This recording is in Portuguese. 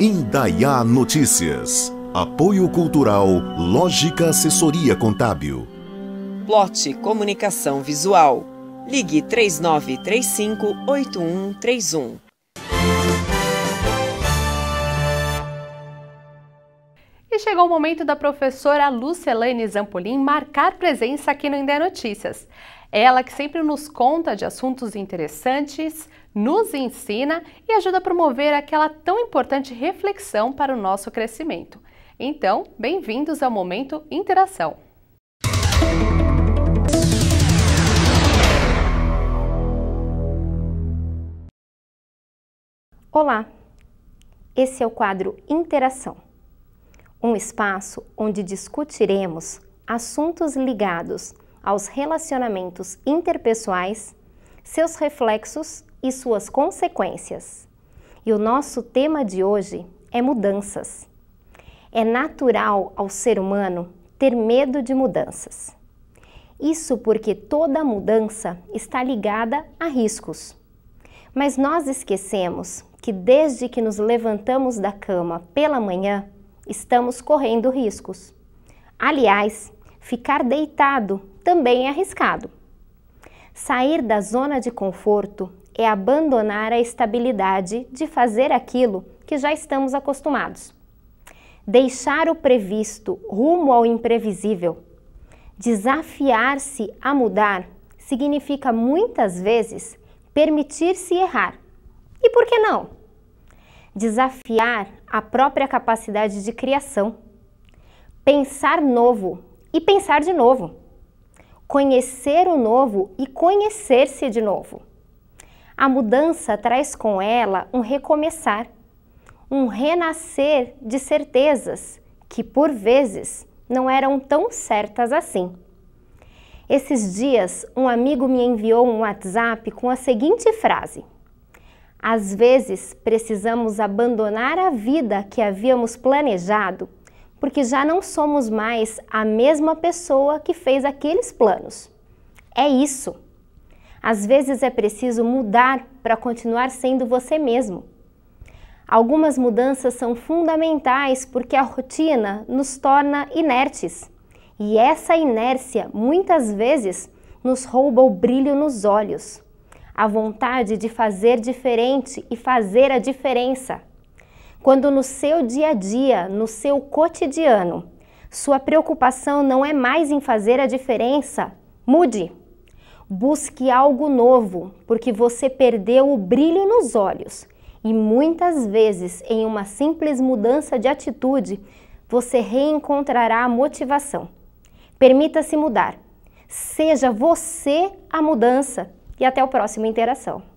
Indaiá Notícias. Apoio Cultural Lógica Assessoria Contábil. Plot Comunicação Visual. Ligue 3935-8131. E chegou o momento da professora Lucelane Zampolin marcar presença aqui no Indé Notícias. Ela que sempre nos conta de assuntos interessantes, nos ensina e ajuda a promover aquela tão importante reflexão para o nosso crescimento. Então, bem-vindos ao Momento Interação. Olá! Esse é o quadro Interação, um espaço onde discutiremos assuntos ligados aos relacionamentos interpessoais, seus reflexos e suas consequências. E o nosso tema de hoje é mudanças. É natural ao ser humano ter medo de mudanças. Isso porque toda mudança está ligada a riscos. Mas nós esquecemos que desde que nos levantamos da cama pela manhã, estamos correndo riscos. Aliás, ficar deitado também é arriscado. Sair da zona de conforto é abandonar a estabilidade de fazer aquilo que já estamos acostumados. Deixar o previsto rumo ao imprevisível, desafiar-se a mudar, significa muitas vezes permitir-se errar. E por que não? Desafiar a própria capacidade de criação, pensar novo e pensar de novo conhecer o novo e conhecer-se de novo. A mudança traz com ela um recomeçar, um renascer de certezas que, por vezes, não eram tão certas assim. Esses dias, um amigo me enviou um WhatsApp com a seguinte frase: Às vezes precisamos abandonar a vida que havíamos planejado porque já não somos mais a mesma pessoa que fez aqueles planos. É isso. Às vezes é preciso mudar para continuar sendo você mesmo. Algumas mudanças são fundamentais porque a rotina nos torna inertes. E essa inércia muitas vezes nos rouba o brilho nos olhos, a vontade de fazer diferente e fazer a diferença. Quando no seu dia a dia, no seu cotidiano, sua preocupação não é mais em fazer a diferença, mude. Busque algo novo, porque você perdeu o brilho nos olhos. E muitas vezes, em uma simples mudança de atitude, você reencontrará a motivação. Permita-se mudar. Seja você a mudança. E até o próximo Interação.